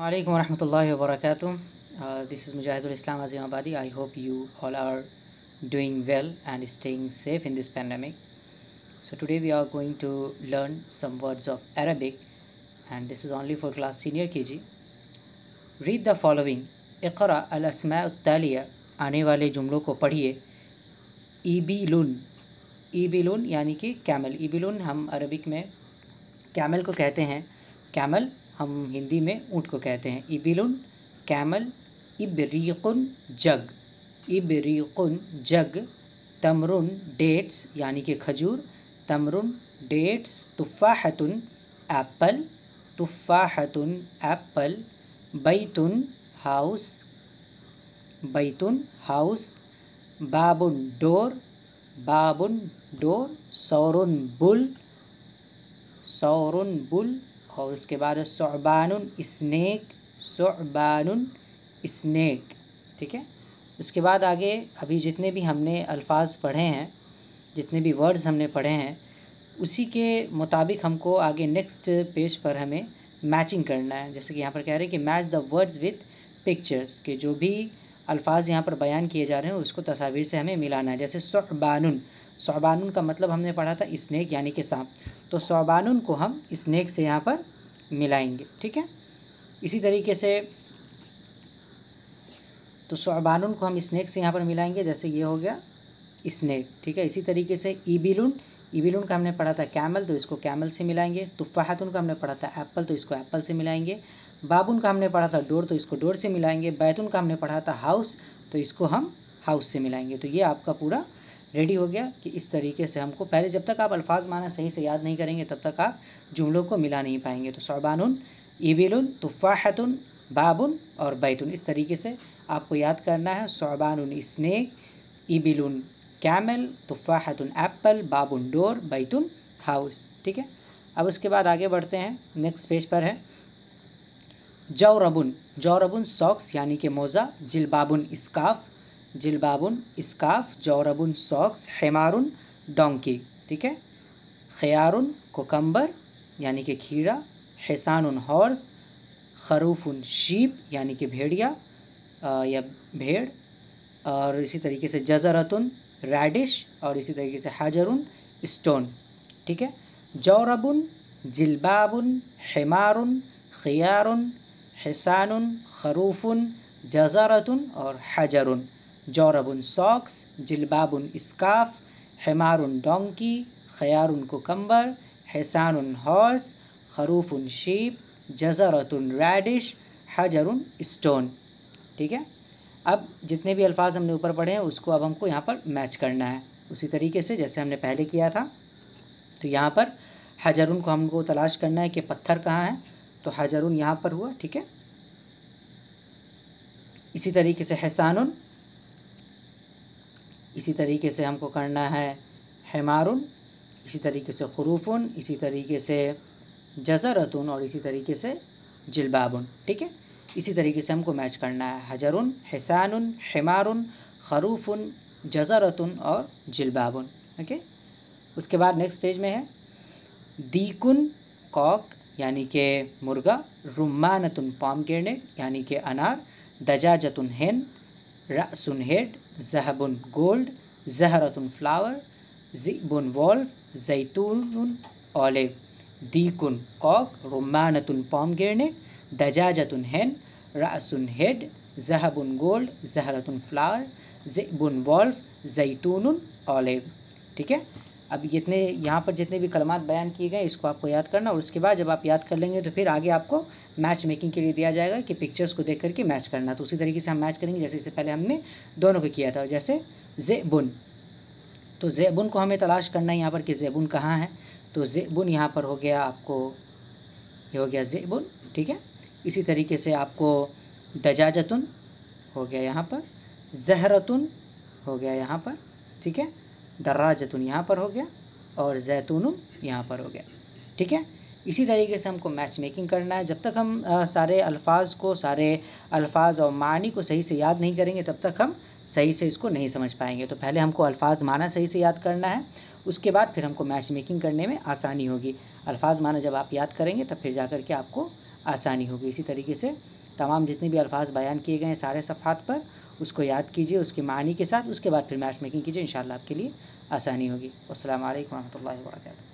अल्लाम वरम् वर्क दिस इज़ मुजाहिदुल्सम Azimabadi I hope you all are doing well and staying safe in this pandemic so today we are going to learn some words of Arabic and this is only for class senior K G read the following इकरा अलसमैतलिया आने वाले जुमलों को पढ़िए ईबिलून ईबिलून यानी कि camel ईबिलून हम Arabic में कैमल को कहते हैं कैमल हम हिंदी में ऊँट को कहते हैं इबिलुन कैमल इबरीकुन जग इबरीकुन जग तमरुन डेट्स यानी कि खजूर तमरुन डेट्स तुफ़ाहतुन एप्पल तुफ़ाहतुन एप्पल बैतुन हाउस बैतुन हाउस बाबुन डोर बाबुन डोर सौरुन बुल सौरुन बुल और उसके बाद सोबान स्नैक सोबान स्नैक ठीक है उसके बाद आगे अभी जितने भी हमने अल्फाज पढ़े हैं जितने भी वर्ड्स हमने पढ़े हैं उसी के मुताबिक हमको आगे नेक्स्ट पेज पर हमें मैचिंग करना है जैसे कि यहाँ पर कह रहे हैं कि match the words with pictures के जो भी अल्फाज यहाँ पर बयान किए जा रहे हैं उसको तस्वीर से हमें मिलाना है जैसे सोबान सोबान का मतलब हमने पढ़ा था स्नैक यानी कि सांप तो सोबान को हम स्नैक से यहाँ पर मिलाएंगे ठीक है इसी तरीके से तो शबानुन को हम स्नैक से यहाँ पर मिलाएंगे जैसे ये हो गया स्नैक ठीक है इसी तरीके से ईबिलून ईबिलून का हमने पढ़ा था कैमल तो इसको कैमल से मिलाएंगे तुफ़ाहतुन का हमने पढ़ा था एप्पल तो इसको एप्पल से मिलाएंगे बाबुन का हमने पढ़ा था डोर तो इसको डोर से मिलाएंगे बैतून का हमने पढ़ा था हाउस तो इसको हम हाउस से मिलाएंगे तो ये आपका पूरा रेडी हो गया कि इस तरीके से हमको पहले जब तक आप अल्फाज माना सही से याद नहीं करेंगे तब तक आप जुमलों को मिला नहीं पाएंगे तो सौबान ईबिल तुफ़ाहतुन बाबुन और बैतुन इस तरीके से आपको याद करना है सौबान स्नैक ईबिल कैमल तुफ़ाहतुन एप्पल बाबुन डोर बैतुन हाउस ठीक है अब उसके बाद आगे बढ़ते हैं नेक्स्ट पेज पर है जौरबुन जौरबुन सॉक्स यानी कि मोज़ा जिलबाबुन स्काफ जिलबाबुन इस्काफ जौरबुन सॉक्स हेमारुन डोंकी ठीक है खयारुन कोकम्बर यानी कि खीरा हसानुन हॉर्स खरूफुन शीप यानी कि भेड़िया या भेड़ और इसी तरीके से जजरतुन रेडिश और इसी तरीके से हाजरुन स्टोन ठीक है जौरबुन जिलबाबुन हेमारुन खियारुन हसानुन खरूफुन जजारतुन और हजरुन जौरबुन सॉक्स जिलबाबुन इस्काफ हमारुन डोंकी खयारुन कोकम्बर हैसानुन हॉर्स खरूफुन शीप जजरतुन रेडिश उन स्टोन ठीक है अब जितने भी अल्फाज हमने ऊपर पढ़े हैं उसको अब हमको यहाँ पर मैच करना है उसी तरीके से जैसे हमने पहले किया था तो यहाँ पर हजरुन को हमको तलाश करना है कि पत्थर कहाँ है तो उन यहाँ पर हुआ ठीक है इसी तरीके से हसानुन इसी तरीके से हमको करना है हमारुन इसी तरीके से खरूफन इसी तरीके से जजरतुन और इसी तरीके से जिलबाबन ठीक है इसी तरीके से हमको मैच करना है हजरुन हसानुन हमारुन खरूफुन जजरतुन और जिलबाबुन ओके उसके बाद नेक्स्ट पेज में है दीकुन कॉक यानी कि मुर्गा रुमानतुन पॉम ग्रेनेड यानी के अनार दजाजतुन हेन রাসুন হেড জাহাবুন গোল্ড জাহারাতুন ফ্লাওয়ার জিবুন ভলভ জৈতুন অলিভ দিকুন কক রোমানাতুন পমগ্রেনেট দাজাজাতুন হেন রাসুন হেড জাহাবুন গোল্ড জাহারাতুন ফ্লাওয়ার জিবুন ভলভ জৈতুন অলিভ ठीक है अब जितने यहाँ पर जितने भी कलमात बयान किए गए इसको आपको याद करना और उसके बाद जब आप याद कर लेंगे तो फिर आगे आपको मैच मेकिंग के लिए दिया जाएगा कि पिक्चर्स को देख करके मैच करना तो उसी तरीके से हम मैच करेंगे जैसे इससे पहले हमने दोनों को किया था जैसे जेबुन तो जेबुन को हमें तलाश करना है यहाँ पर कि जेबुन कहाँ है तो जेबुन यहाँ पर हो गया आपको ये हो गया जेबुन ठीक है इसी तरीके से आपको दजाजतुन हो गया यहाँ पर जहरतुन हो गया यहाँ पर ठीक है दर्रा जैतून यहाँ पर हो गया और जैतून यहाँ पर हो गया ठीक है इसी तरीके से हमको मैच मेकिंग करना है जब तक हम सारे अल्फाज को सारे अल्फाज और मानी को सही से याद नहीं करेंगे तब तक हम सही से इसको नहीं समझ पाएंगे तो पहले हमको अल्फाज माना सही से याद करना है उसके बाद फिर हमको मैच मेकिंग करने में आसानी होगी अल्फाज माना जब आप याद करेंगे तब फिर जा के आपको आसानी होगी इसी तरीके से तमाम जितने भी अल्फाज बयान किए गए हैं सारे सफ़ात पर उसको याद कीजिए उसकी मानी के साथ उसके बाद फिर मैच मेकिंग कीजिए इन आपके लिए आसानी होगी असल वरह वर्का